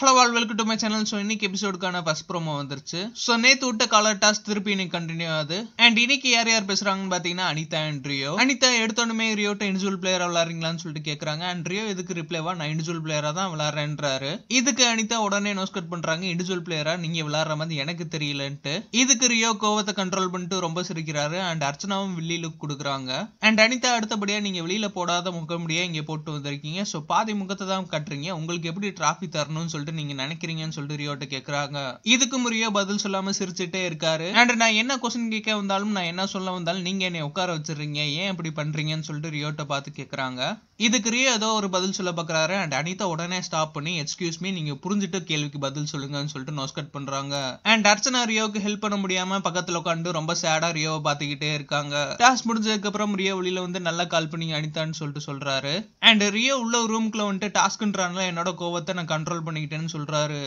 hello all welcome to my channel so இன்னைக்கு எபிசோடுக்கான first promo வந்துருச்சு ஸோ நேத்து விட்ட காலர் டாஸ் திருப்பி இன்னைக்கு கண்டினியூ ஆகுது அண்ட் இன்னைக்கு யார் யார் பேசுறாங்கன்னு பார்த்தீங்கன்னா அனிதா அண்ட் ரியோ அனிதா எடுத்தோடனே ரியோட்ட இன்ஜுவல் பிளேயரா விளாட்றீங்களான்னு சொல்லிட்டு கேட்குறாங்க அண்ட் ரியோ இதுக்கு ரிப்ளைவா நான் இண்டிவிஜுவல் பிளேயரா தான் விளாட்றேன்றாரு இதுக்கு அனிதா உடனே நோஸ் கட் பண்றாங்க இண்டிவிஜுவல் பிளேயரா நீங்க விளாட்ற மாதிரி எனக்கு தெரியலன்ட்டு இதுக்கு ரியோ கோவத்தை கண்ட்ரோல் பண்ணிட்டு ரொம்ப சிரிக்கிறாரு அண்ட் அர்ச்சனாவும் வில்லி லுக் கொடுக்குறாங்க அண்ட் அனிதா அடுத்தபடியா நீங்க வெளியில போடாத முகமுடியா இங்க போட்டு வந்திருக்கீங்க ஸோ பாதி முகத்தை தான் கட்டுறீங்க உங்களுக்கு எப்படி டிராஃபி தரணும்னு சொல்லி சொல்லிட்டு நீங்க நினைக்கிறீங்கன்னு சொல்லிட்டு ரியோட்ட கேக்குறாங்க இதுக்கு முறையோ பதில் சொல்லாம சிரிச்சுட்டே இருக்காரு அண்ட் நான் என்ன கொஸ்டின் கேட்க வந்தாலும் நான் என்ன சொல்ல வந்தாலும் நீங்க என்னை உட்கார வச்சிருக்கீங்க ஏன் இப்படி பண்றீங்கன்னு சொல்லிட்டு ரியோட்ட பார்த்து கேக்குறாங்க இதுக்கு ரியோ ஏதோ ஒரு பதில் சொல்ல பாக்குறாரு அண்ட் அனிதா உடனே ஸ்டாப் பண்ணி எக்ஸ்கியூஸ் மீ நீங்க புரிஞ்சுட்டு கேள்விக்கு பதில் சொல்லுங்கன்னு சொல்லிட்டு நோஸ்கட் பண்றாங்க அண்ட் அர்ச்சனா ரியோக்கு ஹெல்ப் பண்ண முடியாம பக்கத்துல உட்காந்து ரொம்ப சேடா ரியோவை பாத்துக்கிட்டே இருக்காங்க டாஸ் முடிஞ்சதுக்கு அப்புறம் ரியோ வெளியில வந்து நல்லா கால் பண்ணி அனிதான்னு சொல்லிட்டு சொல்றாரு அண்ட் ரியோ உள்ள ரூம்குள்ள வந்துட்டு டாஸ்க்ன்றாங்களா என்னோட கோவத்தை நான் கண்ட்ரோல் பண்ணிக்கிட்டு பண்ணிட்டேன்னு சொல்றாரு